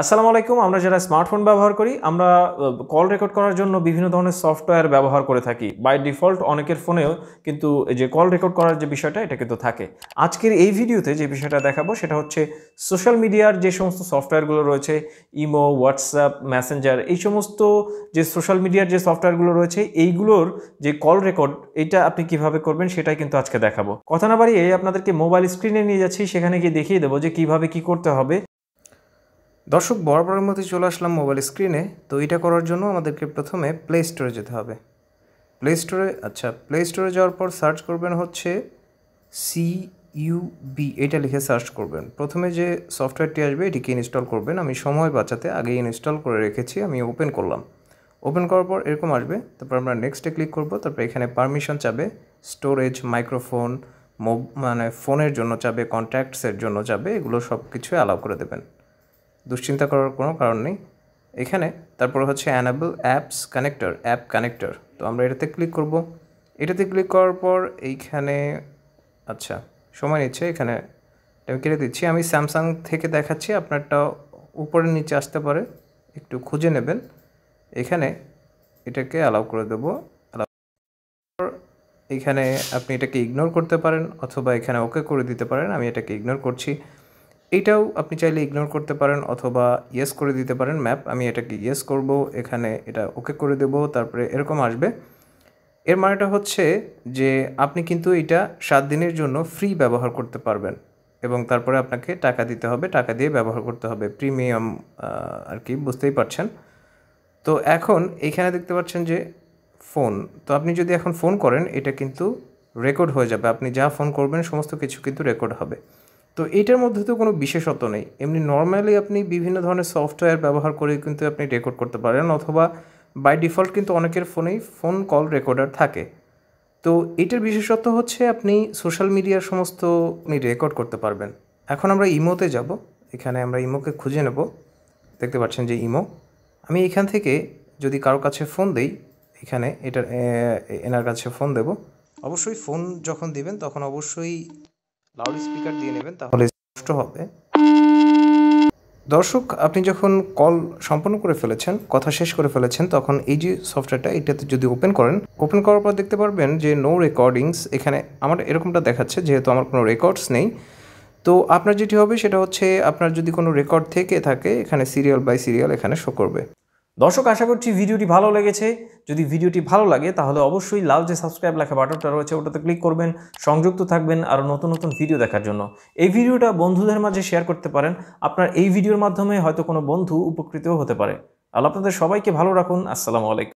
আসসালামু আলাইকুম আমরা যারা স্মার্টফোন ব্যবহার করি আমরা কল রেকর্ড করার জন্য বিভিন্ন ধরনের সফটওয়্যার ব্যবহার করে থাকি বাই ডিফল্ট অনেকের ফোনেও কিন্তু যে কল রেকর্ড করার যে বিষয়টা এটা কিন্তু থাকে আজকের এই ভিডিওতে যে বিষয়টা দেখাবো সেটা হচ্ছে সোশ্যাল মিডিয়ার যে সমস্ত সফটওয়্যারগুলো রয়েছে ইমো হোয়াটসঅ্যাপ ম্যাসেঞ্জার এই সমস্ত যে সোশ্যাল মিডিয়ার যে সফটওয়্যারগুলো রয়েছে এইগুলোর যে কল রেকর্ড এটা আপনি কিভাবে করবেন সেটাই কিন্তু আজকে দেখাবো কথা না বাড়িয়ে আপনাদেরকে মোবাইল স্ক্রিনে নিয়ে যাচ্ছি সেখানে গিয়ে দেখিয়ে দেবো যে কিভাবে কি করতে হবে দর্শক বরাবরের মধ্যে চলে আসলাম মোবাইল স্ক্রিনে তো এটা করার জন্য আমাদেরকে প্রথমে প্লে স্টোরে যেতে হবে প্লে স্টোরে আচ্ছা প্লে স্টোরে যাওয়ার পর সার্চ করবেন হচ্ছে সি বি এটা লিখে সার্চ করবেন প্রথমে যে সফটওয়্যারটি আসবে এটিকে ইনস্টল করবেন আমি সময় বাঁচাতে আগে ইনস্টল করে রেখেছি আমি ওপেন করলাম ওপেন করার পর এরকম আসবে তারপর আমরা নেক্সটে ক্লিক করব তারপর এখানে পারমিশন চাবে স্টোরেজ মাইক্রোফোন মানে ফোনের জন্য চাবে কন্ট্যাক্টসের জন্য চাবে এগুলো সব কিছুই অ্যালাউ করে দেবেন দুশ্চিন্তা করার কোনো কারণ নেই এখানে তারপর হচ্ছে enable apps connector app connector তো আমরা এটাতে ক্লিক করব এটাতে ক্লিক করার পর এইখানে আচ্ছা সময় নিচ্ছে এখানে আমি কেটে দিচ্ছি আমি স্যামসাং থেকে দেখাচ্ছি আপনারটা উপরে নিচে আসতে পারে একটু খুঁজে নেবেন এখানে এটাকে অ্যালাউ করে দেবো এখানে আপনি এটাকে ইগনোর করতে পারেন অথবা এখানে ওকে করে দিতে পারেন আমি এটাকে ইগনোর করছি এটাও আপনি চাইলে ইগনোর করতে পারেন অথবা ইয়েস করে দিতে পারেন ম্যাপ আমি এটাকে ইয়েস করব এখানে এটা ওকে করে দেব তারপরে এরকম আসবে এর মানেটা হচ্ছে যে আপনি কিন্তু এটা সাত দিনের জন্য ফ্রি ব্যবহার করতে পারবেন এবং তারপরে আপনাকে টাকা দিতে হবে টাকা দিয়ে ব্যবহার করতে হবে প্রিমিয়াম আর কি বুঝতেই পারছেন তো এখন এইখানে দেখতে পাচ্ছেন যে ফোন তো আপনি যদি এখন ফোন করেন এটা কিন্তু রেকর্ড হয়ে যাবে আপনি যা ফোন করবেন সমস্ত কিছু কিন্তু রেকর্ড হবে তো এটার মধ্যে তো কোনো বিশেষত্ব নেই এমনি নর্মালি আপনি বিভিন্ন ধরনের সফটওয়্যার ব্যবহার করে কিন্তু আপনি রেকর্ড করতে পারেন অথবা বাই ডিফল্ট কিন্তু অনেকের ফোনেই ফোন কল রেকর্ডার থাকে তো এটার বিশেষত্ব হচ্ছে আপনি সোশ্যাল মিডিয়ার সমস্ত আপনি রেকর্ড করতে পারবেন এখন আমরা ইমোতে যাব এখানে আমরা ইমোকে খুঁজে নেব দেখতে পাচ্ছেন যে ইমো আমি এখান থেকে যদি কারো কাছে ফোন দেই এখানে এটার এনার কাছে ফোন দেব অবশ্যই ফোন যখন দিবেন তখন অবশ্যই লাউড স্পিকার দিয়ে নেবেন তাহলে স্পষ্ট হবে দর্শক আপনি যখন কল সম্পন্ন করে ফেলেছেন কথা শেষ করে ফেলেছেন তখন এই যে সফটওয়্যারটা এটাতে যদি ওপেন করেন ওপেন করার পর দেখতে পারবেন যে নো রেকর্ডিংস এখানে আমার এরকমটা দেখাচ্ছে যেহেতু আমার কোনো রেকর্ডস নেই তো আপনার যেটি হবে সেটা হচ্ছে আপনার যদি কোনো রেকর্ড থেকে থাকে এখানে সিরিয়াল বাই সিরিয়াল এখানে শো করবে দর্শক আশা করছি ভিডিওটি ভালো লেগেছে যদি ভিডিওটি ভালো লাগে তাহলে অবশ্যই লাল যে সাবস্ক্রাইব লেখা বাটনটা রয়েছে ওটাতে ক্লিক করবেন সংযুক্ত থাকবেন আরও নতুন নতুন ভিডিও দেখার জন্য এই ভিডিওটা বন্ধুদের মাঝে শেয়ার করতে পারেন আপনার এই ভিডিওর মাধ্যমে হয়তো কোনো বন্ধু উপকৃতও হতে পারে আর আপনাদের সবাইকে ভালো রাখুন আসসালামু আলাইকুম